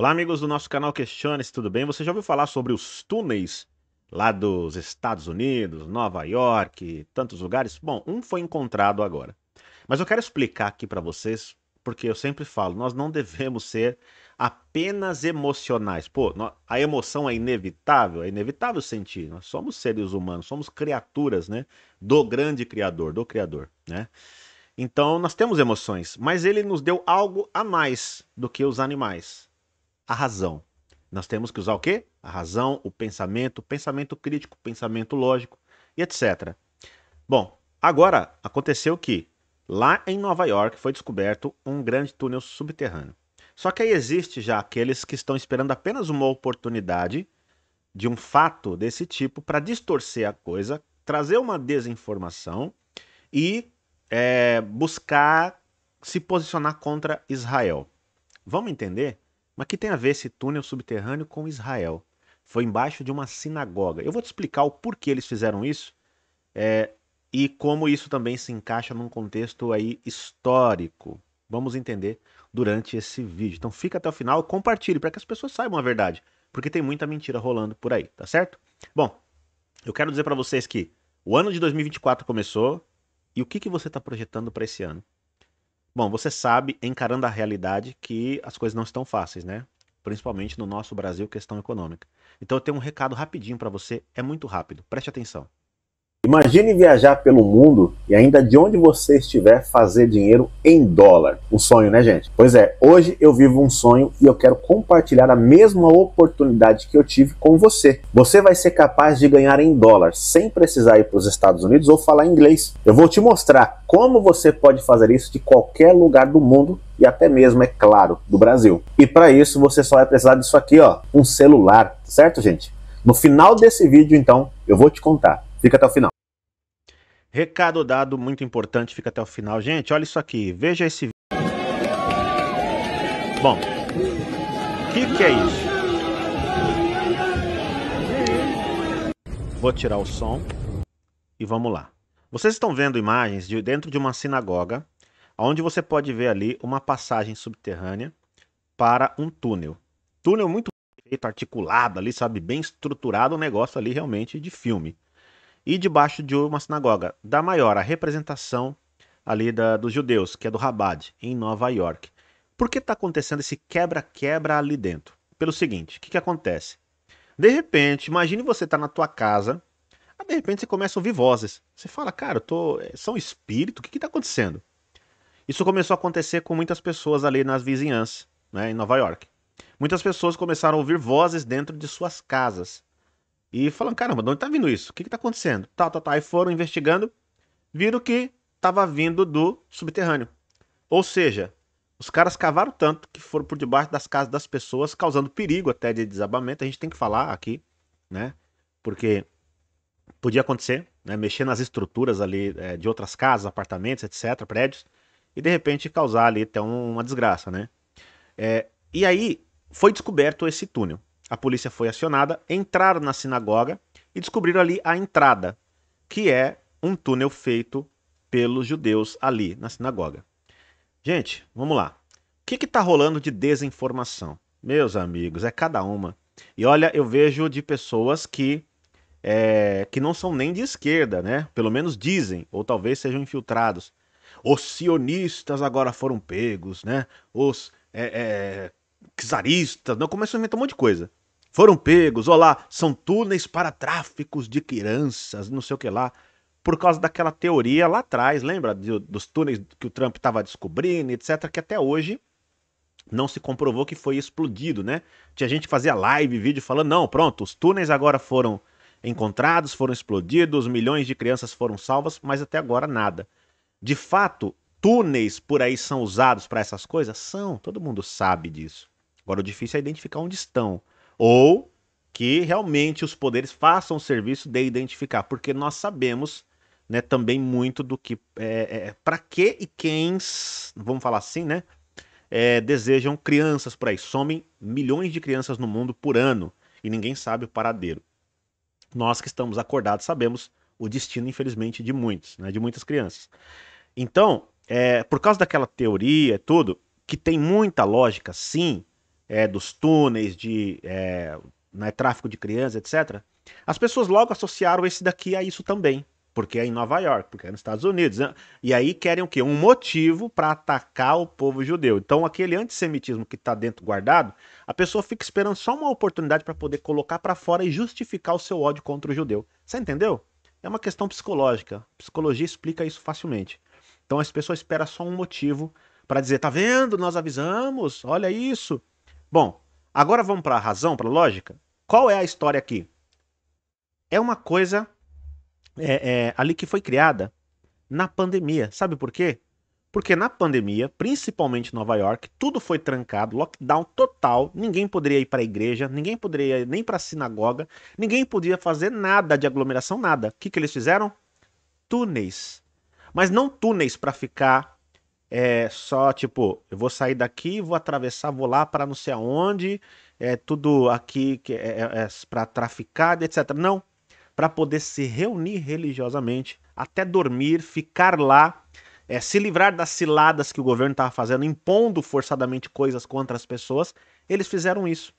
Olá, amigos do nosso canal Questiones, tudo bem? Você já ouviu falar sobre os túneis lá dos Estados Unidos, Nova York, tantos lugares? Bom, um foi encontrado agora. Mas eu quero explicar aqui para vocês, porque eu sempre falo, nós não devemos ser apenas emocionais. Pô, a emoção é inevitável, é inevitável sentir. Nós somos seres humanos, somos criaturas, né? Do grande Criador, do Criador, né? Então, nós temos emoções, mas ele nos deu algo a mais do que os animais a razão. Nós temos que usar o quê? A razão, o pensamento, pensamento crítico, pensamento lógico e etc. Bom, agora aconteceu que lá em Nova York foi descoberto um grande túnel subterrâneo. Só que aí existe já aqueles que estão esperando apenas uma oportunidade de um fato desse tipo para distorcer a coisa, trazer uma desinformação e é, buscar se posicionar contra Israel. Vamos entender? Mas que tem a ver esse túnel subterrâneo com Israel? Foi embaixo de uma sinagoga. Eu vou te explicar o porquê eles fizeram isso é, e como isso também se encaixa num contexto aí histórico. Vamos entender durante esse vídeo. Então fica até o final, compartilhe para que as pessoas saibam a verdade, porque tem muita mentira rolando por aí, tá certo? Bom, eu quero dizer para vocês que o ano de 2024 começou e o que, que você está projetando para esse ano? Bom, você sabe, encarando a realidade, que as coisas não estão fáceis, né? Principalmente no nosso Brasil, questão econômica. Então eu tenho um recado rapidinho para você, é muito rápido. Preste atenção. Imagine viajar pelo mundo e ainda de onde você estiver fazer dinheiro em dólar. Um sonho, né, gente? Pois é, hoje eu vivo um sonho e eu quero compartilhar a mesma oportunidade que eu tive com você. Você vai ser capaz de ganhar em dólar sem precisar ir para os Estados Unidos ou falar inglês. Eu vou te mostrar como você pode fazer isso de qualquer lugar do mundo e até mesmo, é claro, do Brasil. E para isso você só vai precisar disso aqui, ó, um celular, certo, gente? No final desse vídeo, então, eu vou te contar Fica até o final. Recado dado, muito importante, fica até o final. Gente, olha isso aqui, veja esse vídeo. Bom, o que, que é isso? Vou tirar o som e vamos lá. Vocês estão vendo imagens de dentro de uma sinagoga, onde você pode ver ali uma passagem subterrânea para um túnel. Túnel muito feito, articulado ali, sabe, bem estruturado, um negócio ali realmente de filme e debaixo de uma sinagoga. da maior a representação ali da, dos judeus, que é do Rabad, em Nova York. Por que está acontecendo esse quebra-quebra ali dentro? Pelo seguinte, o que, que acontece? De repente, imagine você estar tá na tua casa, aí de repente você começa a ouvir vozes. Você fala, cara, eu tô... É, são espírito, o que está acontecendo? Isso começou a acontecer com muitas pessoas ali nas vizinhanças, né, em Nova York. Muitas pessoas começaram a ouvir vozes dentro de suas casas. E falando, caramba, de onde tá vindo isso? O que que tá acontecendo? Tal, tal, tal. Aí foram investigando, viram que tava vindo do subterrâneo. Ou seja, os caras cavaram tanto que foram por debaixo das casas das pessoas, causando perigo até de desabamento. A gente tem que falar aqui, né? Porque podia acontecer, né? Mexer nas estruturas ali é, de outras casas, apartamentos, etc., prédios, e de repente causar ali até uma desgraça, né? É, e aí foi descoberto esse túnel. A polícia foi acionada, entraram na sinagoga e descobriram ali a entrada, que é um túnel feito pelos judeus ali na sinagoga. Gente, vamos lá. O que está rolando de desinformação? Meus amigos, é cada uma. E olha, eu vejo de pessoas que é, que não são nem de esquerda, né? Pelo menos dizem, ou talvez sejam infiltrados. Os sionistas agora foram pegos, né? Os é, é, czaristas, não começam a inventar um monte de coisa foram pegos, olá, são túneis para tráficos de crianças, não sei o que lá, por causa daquela teoria lá atrás, lembra dos túneis que o Trump estava descobrindo, etc, que até hoje não se comprovou que foi explodido, né? Tinha gente que fazia live, vídeo falando, não, pronto, os túneis agora foram encontrados, foram explodidos, milhões de crianças foram salvas, mas até agora nada. De fato, túneis por aí são usados para essas coisas? São, todo mundo sabe disso. Agora o difícil é identificar onde estão. Ou que realmente os poderes façam o serviço de identificar, porque nós sabemos né, também muito do que, é, é, é para que e quem, vamos falar assim, né, é, desejam crianças por aí. Somem milhões de crianças no mundo por ano e ninguém sabe o paradeiro. Nós que estamos acordados sabemos o destino, infelizmente, de muitos, né, de muitas crianças. Então, é, por causa daquela teoria e tudo, que tem muita lógica, sim, é, dos túneis, de é, né, tráfico de crianças, etc., as pessoas logo associaram esse daqui a isso também. Porque é em Nova York, porque é nos Estados Unidos. Né? E aí querem o quê? Um motivo para atacar o povo judeu. Então, aquele antissemitismo que está dentro guardado, a pessoa fica esperando só uma oportunidade para poder colocar para fora e justificar o seu ódio contra o judeu. Você entendeu? É uma questão psicológica. psicologia explica isso facilmente. Então, as pessoas esperam só um motivo para dizer: tá vendo? Nós avisamos, olha isso. Bom, agora vamos para a razão, para a lógica. Qual é a história aqui? É uma coisa é, é, ali que foi criada na pandemia. Sabe por quê? Porque na pandemia, principalmente em Nova York, tudo foi trancado, lockdown total, ninguém poderia ir para a igreja, ninguém poderia ir nem para a sinagoga, ninguém podia fazer nada de aglomeração, nada. O que, que eles fizeram? Túneis. Mas não túneis para ficar é só tipo, eu vou sair daqui, vou atravessar, vou lá para não sei aonde, é tudo aqui que é, é, é para traficar, etc. Não, para poder se reunir religiosamente, até dormir, ficar lá, é, se livrar das ciladas que o governo estava fazendo, impondo forçadamente coisas contra as pessoas, eles fizeram isso.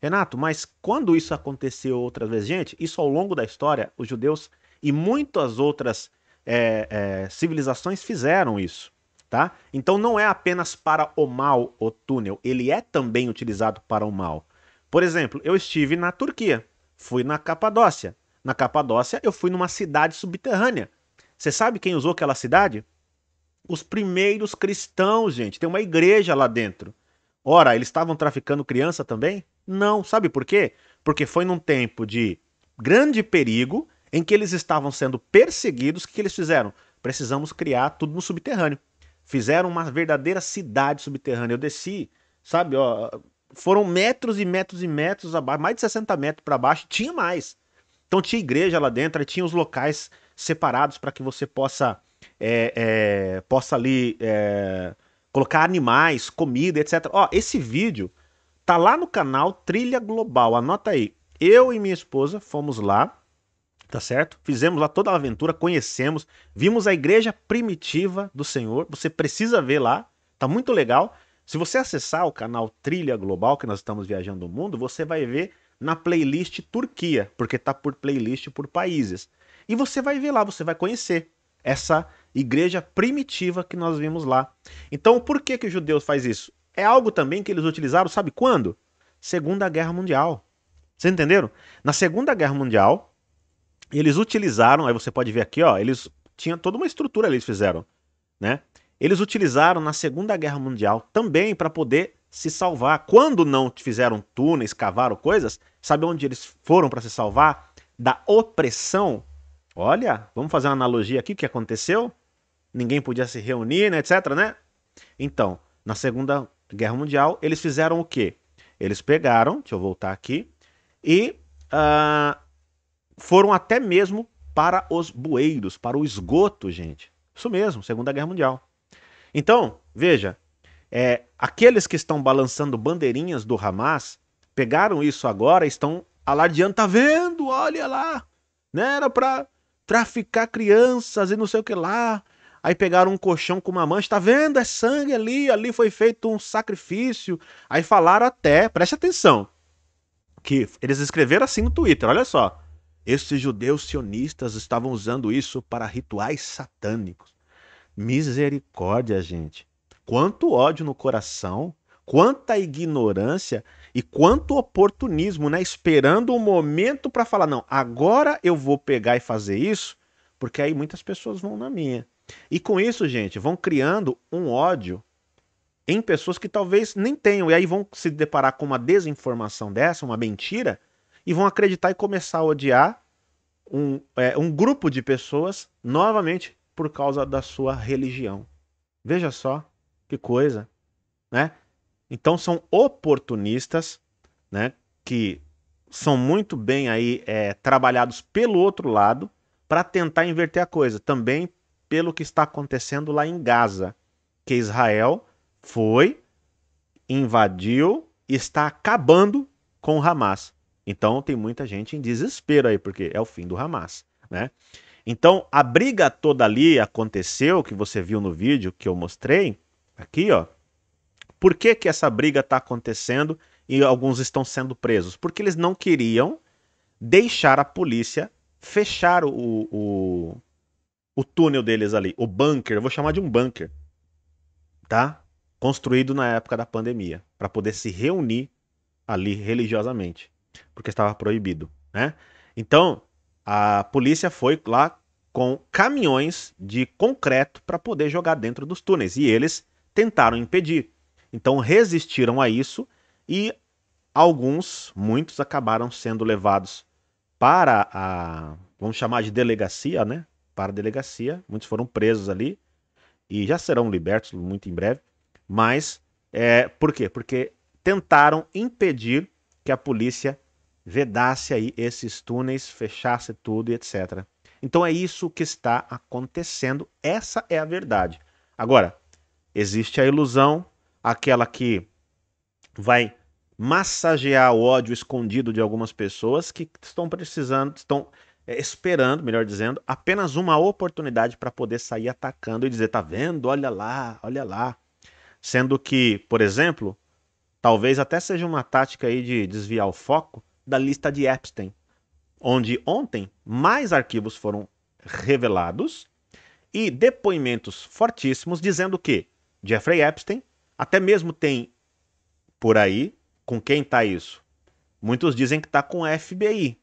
Renato, mas quando isso aconteceu outras vezes? Gente, isso ao longo da história, os judeus e muitas outras é, é civilizações fizeram isso tá? Então não é apenas para o mal o túnel, ele é também utilizado para o mal. Por exemplo, eu estive na Turquia, fui na Capadócia. Na Capadócia eu fui numa cidade subterrânea. Você sabe quem usou aquela cidade? Os primeiros cristãos, gente. Tem uma igreja lá dentro. Ora, eles estavam traficando criança também? Não, sabe por quê? Porque foi num tempo de grande perigo em que eles estavam sendo perseguidos, o que eles fizeram? Precisamos criar tudo no subterrâneo. Fizeram uma verdadeira cidade subterrânea. Eu desci, sabe, ó, foram metros e metros e metros abaixo, mais de 60 metros para baixo, tinha mais. Então tinha igreja lá dentro, tinha os locais separados para que você possa é, é, possa ali é, colocar animais, comida, etc. Ó, esse vídeo tá lá no canal Trilha Global, anota aí. Eu e minha esposa fomos lá tá certo? Fizemos lá toda a aventura, conhecemos, vimos a igreja primitiva do Senhor. Você precisa ver lá, tá muito legal. Se você acessar o canal Trilha Global, que nós estamos viajando o mundo, você vai ver na playlist Turquia, porque tá por playlist por países. E você vai ver lá, você vai conhecer essa igreja primitiva que nós vimos lá. Então, por que que os judeus faz isso? É algo também que eles utilizaram, sabe quando? Segunda Guerra Mundial. Vocês entenderam? Na Segunda Guerra Mundial, eles utilizaram, aí você pode ver aqui, ó, eles tinham toda uma estrutura eles fizeram, né? Eles utilizaram na Segunda Guerra Mundial também para poder se salvar. Quando não fizeram túneis, cavaram coisas, sabe onde eles foram para se salvar? Da opressão. Olha, vamos fazer uma analogia aqui o que aconteceu? Ninguém podia se reunir, né, etc, né? Então, na Segunda Guerra Mundial, eles fizeram o quê? Eles pegaram, deixa eu voltar aqui, e uh, foram até mesmo para os bueiros, para o esgoto, gente. Isso mesmo, Segunda Guerra Mundial. Então, veja, é, aqueles que estão balançando bandeirinhas do Hamas pegaram isso agora, estão alardeando, tá vendo? Olha lá, né? Era para traficar crianças e não sei o que lá. Aí pegaram um colchão com uma mancha, tá vendo? É sangue ali, ali foi feito um sacrifício. Aí falaram até, preste atenção, que eles escreveram assim no Twitter, olha só. Esses judeus sionistas estavam usando isso para rituais satânicos. Misericórdia, gente. Quanto ódio no coração, quanta ignorância e quanto oportunismo, né? Esperando o um momento para falar, não, agora eu vou pegar e fazer isso, porque aí muitas pessoas vão na minha. E com isso, gente, vão criando um ódio em pessoas que talvez nem tenham. E aí vão se deparar com uma desinformação dessa, uma mentira, e vão acreditar e começar a odiar um, é, um grupo de pessoas novamente por causa da sua religião. Veja só que coisa, né? Então são oportunistas, né? Que são muito bem aí é, trabalhados pelo outro lado para tentar inverter a coisa. Também pelo que está acontecendo lá em Gaza, que Israel foi, invadiu, está acabando com o Hamas. Então tem muita gente em desespero aí, porque é o fim do Hamas, né? Então a briga toda ali aconteceu, que você viu no vídeo que eu mostrei, aqui ó. Por que que essa briga está acontecendo e alguns estão sendo presos? Porque eles não queriam deixar a polícia fechar o, o, o túnel deles ali, o bunker, eu vou chamar de um bunker, tá? Construído na época da pandemia, para poder se reunir ali religiosamente porque estava proibido, né? Então, a polícia foi lá com caminhões de concreto para poder jogar dentro dos túneis e eles tentaram impedir. Então, resistiram a isso e alguns, muitos acabaram sendo levados para a, vamos chamar de delegacia, né? Para a delegacia, muitos foram presos ali e já serão libertos muito em breve. Mas é, por quê? Porque tentaram impedir que a polícia vedasse aí esses túneis, fechasse tudo e etc. Então é isso que está acontecendo, essa é a verdade. Agora, existe a ilusão, aquela que vai massagear o ódio escondido de algumas pessoas que estão precisando, estão eh, esperando, melhor dizendo, apenas uma oportunidade para poder sair atacando e dizer, tá vendo? Olha lá, olha lá. Sendo que, por exemplo, talvez até seja uma tática aí de desviar o foco, da lista de Epstein, onde ontem mais arquivos foram revelados e depoimentos fortíssimos dizendo que Jeffrey Epstein até mesmo tem por aí com quem está isso. Muitos dizem que está com o FBI.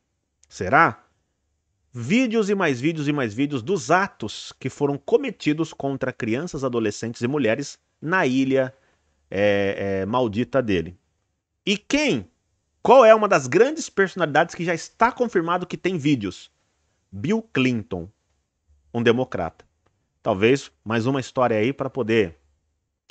Será? Vídeos e mais vídeos e mais vídeos dos atos que foram cometidos contra crianças, adolescentes e mulheres na ilha é, é, maldita dele. E quem qual é uma das grandes personalidades que já está confirmado que tem vídeos? Bill Clinton, um democrata. Talvez mais uma história aí para poder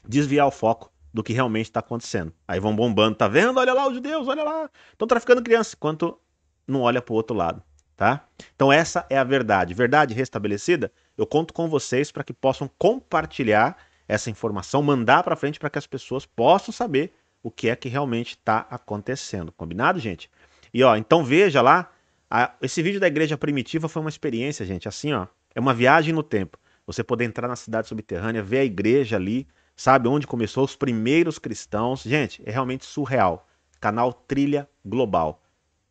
desviar o foco do que realmente está acontecendo. Aí vão bombando, tá vendo? Olha lá os judeus, olha lá. Estão traficando criança, enquanto não olha para o outro lado, tá? Então essa é a verdade. Verdade restabelecida? Eu conto com vocês para que possam compartilhar essa informação, mandar para frente para que as pessoas possam saber o que é que realmente está acontecendo. Combinado, gente? E ó, então veja lá, a, esse vídeo da igreja primitiva foi uma experiência, gente, assim, ó, é uma viagem no tempo. Você poder entrar na cidade subterrânea, ver a igreja ali, sabe onde começou os primeiros cristãos. Gente, é realmente surreal. Canal Trilha Global.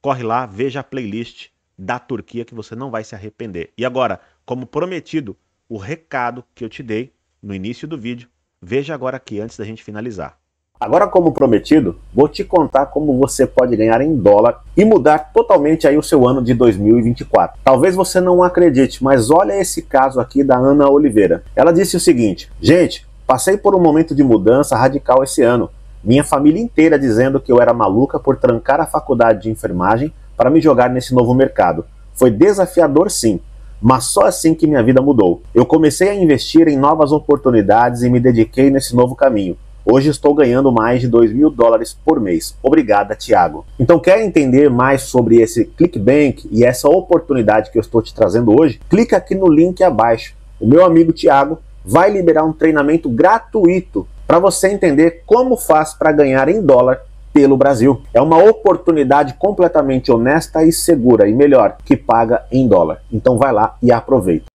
Corre lá, veja a playlist da Turquia que você não vai se arrepender. E agora, como prometido, o recado que eu te dei no início do vídeo, veja agora aqui antes da gente finalizar. Agora, como prometido, vou te contar como você pode ganhar em dólar e mudar totalmente aí o seu ano de 2024. Talvez você não acredite, mas olha esse caso aqui da Ana Oliveira. Ela disse o seguinte: "Gente, passei por um momento de mudança radical esse ano. Minha família inteira dizendo que eu era maluca por trancar a faculdade de enfermagem para me jogar nesse novo mercado. Foi desafiador sim, mas só assim que minha vida mudou. Eu comecei a investir em novas oportunidades e me dediquei nesse novo caminho." Hoje estou ganhando mais de 2 mil dólares por mês. Obrigada, Tiago. Então, quer entender mais sobre esse ClickBank e essa oportunidade que eu estou te trazendo hoje? Clica aqui no link abaixo. O meu amigo Tiago vai liberar um treinamento gratuito para você entender como faz para ganhar em dólar pelo Brasil. É uma oportunidade completamente honesta e segura, e melhor, que paga em dólar. Então vai lá e aproveita.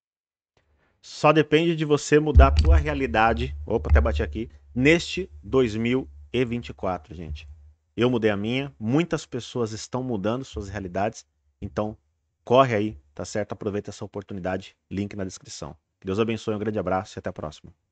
Só depende de você mudar a tua realidade. Opa, até bati aqui neste 2024, gente. Eu mudei a minha, muitas pessoas estão mudando suas realidades, então corre aí, tá certo? Aproveita essa oportunidade, link na descrição. Que Deus abençoe, um grande abraço e até a próxima.